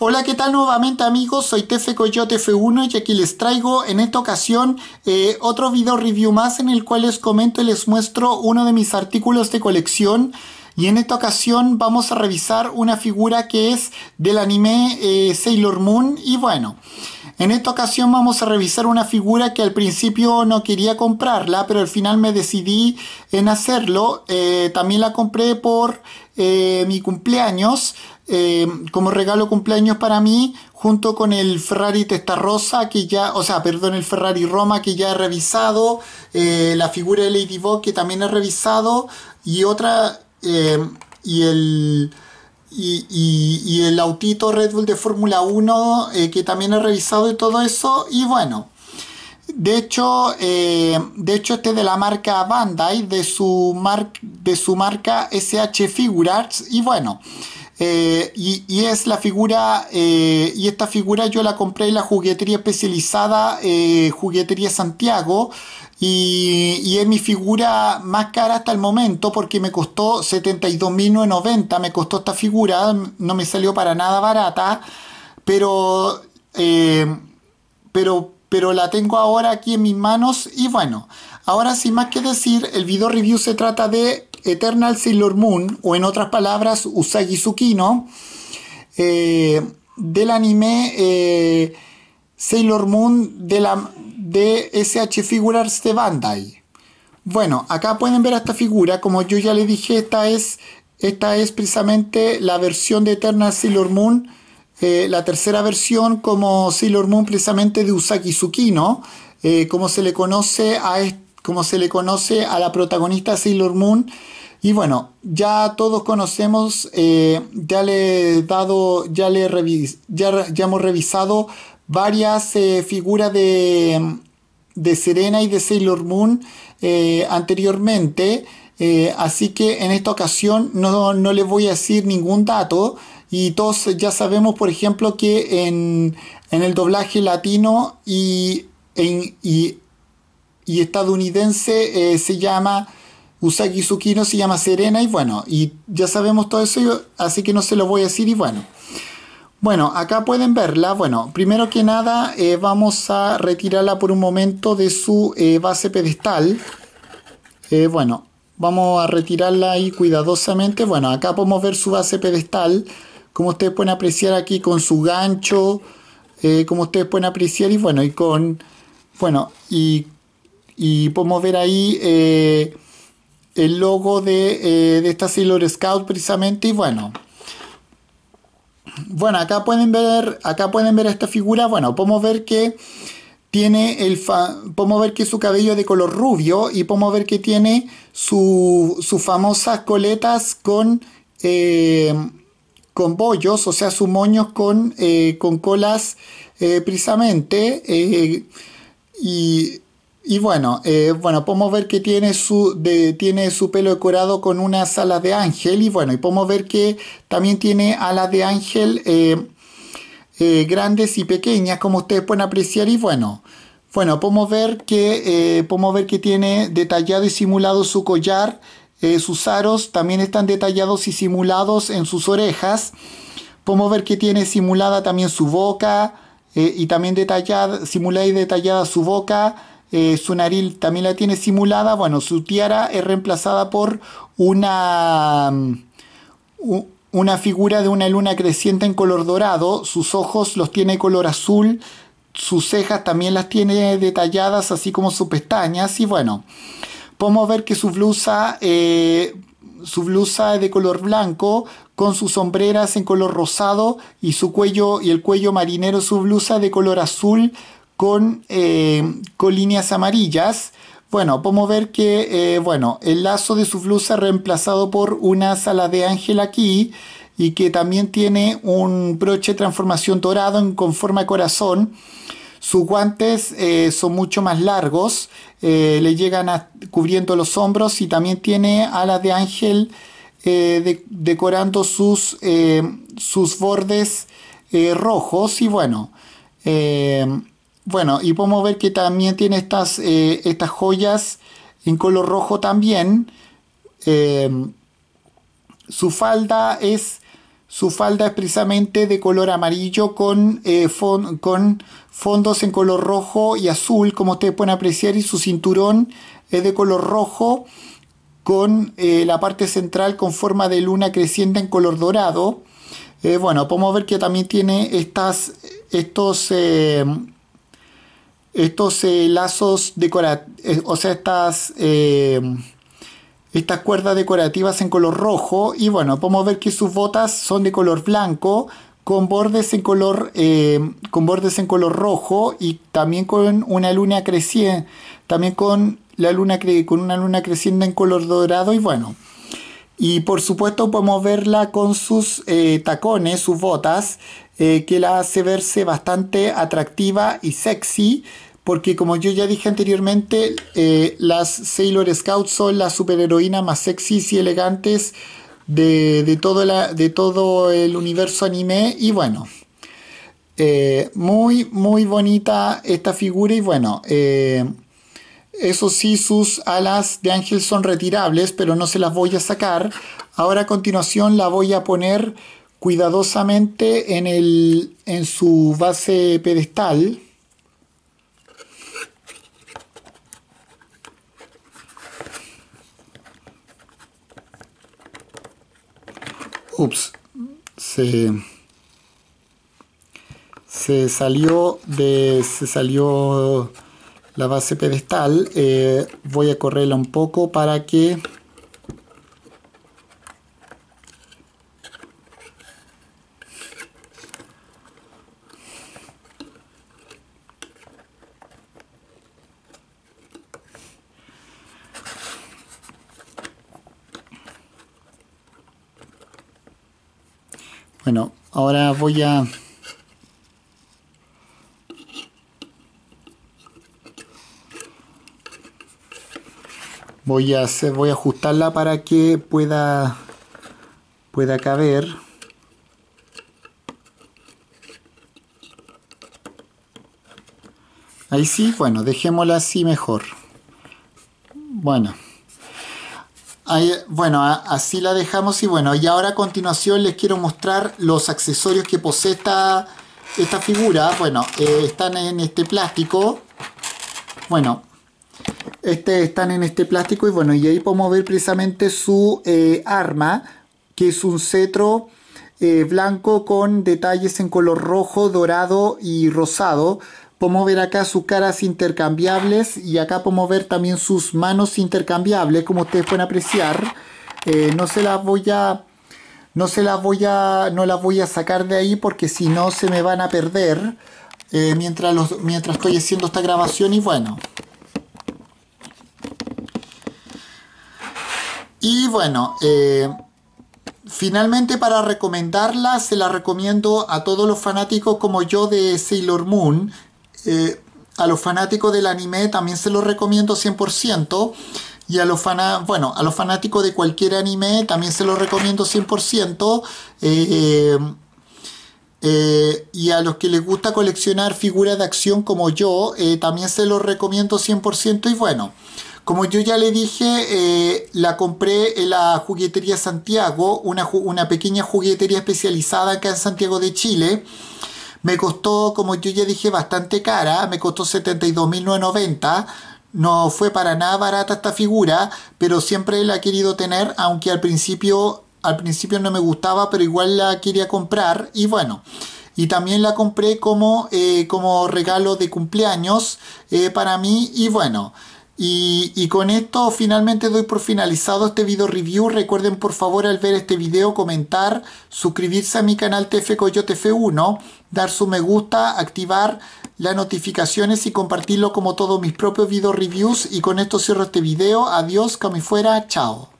Hola, ¿qué tal nuevamente amigos? Soy TF Coyote F1 y aquí les traigo en esta ocasión eh, otro video review más en el cual les comento y les muestro uno de mis artículos de colección y en esta ocasión vamos a revisar una figura que es del anime eh, Sailor Moon y bueno, en esta ocasión vamos a revisar una figura que al principio no quería comprarla, pero al final me decidí en hacerlo. Eh, también la compré por mi cumpleaños eh, como regalo cumpleaños para mí, junto con el Ferrari Testarossa, que ya, o sea, perdón, el Ferrari Roma, que ya he revisado, eh, la figura de Lady Ladybug, que también he revisado, y otra, eh, y el... Y, el autito Red Bull de Fórmula 1 que también he revisado y todo eso y bueno de hecho, de hecho, este de la marca Bandai, de su, de su marca SH Figurarts. Y bueno, eh, y, es la figura, eh, y esta figura yo la compré en la juguetería especializada eh, Juguetería Santiago. Y, es mi figura más cara hasta el momento porque me costó 72.990, me costó esta figura, no me salió para nada barata, pero, pero, pero la tengo ahora aquí en mis manos y bueno, ahora sin más que decir, el video review se trata de Eternal Sailor Moon, o en otras palabras, Usagi Tsukino, eh, del anime eh, Sailor Moon de, la, de SH Figures de Bandai. Bueno, acá pueden ver esta figura, como yo ya les dije, esta es, esta es precisamente la versión de Eternal Sailor Moon, eh, la tercera versión como Sailor Moon precisamente de Usagi Tsukino, como se le conoce a este como se le conoce a la protagonista Sailor Moon. Y bueno, ya todos conocemos, eh, ya le he dado, ya le ya, hemos revisado varias eh, figuras de, Serena y de Sailor Moon eh, anteriormente. así que en esta ocasión no, no les voy a decir ningún dato. Y todos ya sabemos, por ejemplo, que en, el doblaje latino y, en, y y estadounidense eh, se llama Usagi Tsukino, se llama Serena y bueno, y ya sabemos todo eso, así que no se lo voy a decir y bueno. Bueno, acá pueden verla. Bueno, primero que nada eh, vamos a retirarla por un momento de su eh, base pedestal. bueno, vamos a retirarla ahí cuidadosamente. Bueno, acá podemos ver su base pedestal. Como ustedes pueden apreciar aquí con su gancho, como ustedes pueden apreciar y bueno, y con... Bueno, y y podemos ver ahí eh, el logo de, eh, de, esta Sailor Scout precisamente. Y bueno. Bueno, acá pueden ver. Acá pueden ver esta figura. Bueno, podemos ver que tiene el podemos ver que su cabello es de color rubio y podemos ver que tiene sus famosas coletas con eh, con bollos, o sea, sus moños con, con colas precisamente. y y bueno, eh, bueno, podemos ver que tiene su, tiene su pelo decorado con unas alas de ángel. Y bueno, y podemos ver que también tiene alas de ángel eh, eh, grandes y pequeñas, como ustedes pueden apreciar. Y bueno, bueno, podemos ver que, podemos ver que tiene detallado y simulado su collar. sus aros también están detallados y simulados en sus orejas. Podemos ver que tiene simulada también su boca. y también detallada, simulada y detallada su boca. Eh, su nariz también la tiene simulada, bueno, su tiara es reemplazada por una, mm, una figura de una luna creciente en color dorado, sus ojos los tiene color azul, sus cejas también las tiene detalladas, así como sus pestañas, y bueno, podemos ver que su blusa... Eh, su blusa es de color blanco con sus sombreras en color rosado y su cuello y el cuello marinero su blusa de color azul eh, con, líneas amarillas. Bueno, podemos ver que eh, bueno, el lazo de su blusa reemplazado por una alas de ángel aquí y que también tiene un broche de transformación dorado en, con forma de corazón. Sus guantes eh, son mucho más largos, le llegan cubriendo los hombros y también tiene alas de ángel decorando sus, sus bordes rojos. Y bueno, bueno, y podemos ver que también tiene estas, eh, estas joyas en color rojo también. Em, su falda es su falda precisamente de color amarillo con, eh, con, fondos en color rojo y azul, como ustedes pueden apreciar, y su cinturón es de color rojo con eh, la parte central con forma de luna creciente en color dorado. bueno, podemos ver que también tiene estas, estos, em, estos eh, lazos decorativos, eh, o sea, estas, eh, estas cuerdas decorativas en color rojo. Y bueno, podemos ver que sus botas son de color blanco, con bordes en color, con bordes en color rojo y también con una luna creciente, también con, la luna con una luna creciente en color dorado. Y bueno, y por supuesto podemos verla con sus tacones, sus botas, eh, que la hace verse bastante atractiva y sexy, porque como yo ya dije anteriormente, eh, las Sailor Scouts son las superheroínas más sexys y elegantes de, todo, la, de todo el universo anime. Y bueno, eh, muy, muy bonita esta figura y bueno, eso sí, sus alas de ángel son retirables, pero no se las voy a sacar. Ahora a continuación la voy a poner cuidadosamente en, el, en su base pedestal. Ups, se, se salió de. se salió la base pedestal. Eh, voy a correrla un poco para que Bueno, ahora voy a... Voy a, hacer, voy a ajustarla para que pueda, pueda caber. Ahí sí, bueno, dejémosla así mejor. Bueno bueno, así la dejamos y bueno, y ahora a continuación les quiero mostrar los accesorios que posee esta, figura. Bueno, eh, están en este plástico. Bueno, este, están en este plástico y bueno, y ahí podemos ver precisamente su eh, arma, que es un cetro eh, blanco con detalles en color rojo, dorado y rosado. Podemos ver acá sus caras intercambiables y acá podemos ver también sus manos intercambiables, como ustedes pueden apreciar. Eh, no se las voy a... No se las voy a... No las voy a sacar de ahí porque si no se me van a perder eh, mientras, mientras estoy haciendo esta grabación y bueno. Y bueno, eh, finalmente para recomendarla, se la recomiendo a todos los fanáticos como yo de Sailor Moon. Eh, a los fanáticos del anime también se los recomiendo 100%. Y a los, bueno, a los fanáticos de cualquier anime también se los recomiendo 100%. Eh, eh, y a los que les gusta coleccionar figuras de acción como yo, también se los recomiendo 100%. Y bueno, como yo ya le dije, la compré en la juguetería Santiago, una, una, pequeña juguetería especializada acá en Santiago de Chile. Me costó, como yo ya dije, bastante cara, me costó 72.990. No fue para nada barata esta figura, pero siempre la he querido tener, aunque al principio, al principio no me gustaba, pero igual la quería comprar y bueno. Y también la compré como, eh, como regalo de cumpleaños eh, para mí y bueno. Y, con esto finalmente doy por finalizado este video review. Recuerden por favor al ver este video comentar, suscribirse a mi canal TF Coyote 1 dar su me gusta, activar las notificaciones y compartirlo como todos mis propios video reviews. Y con esto cierro este video. Adiós, cami fuera, chao.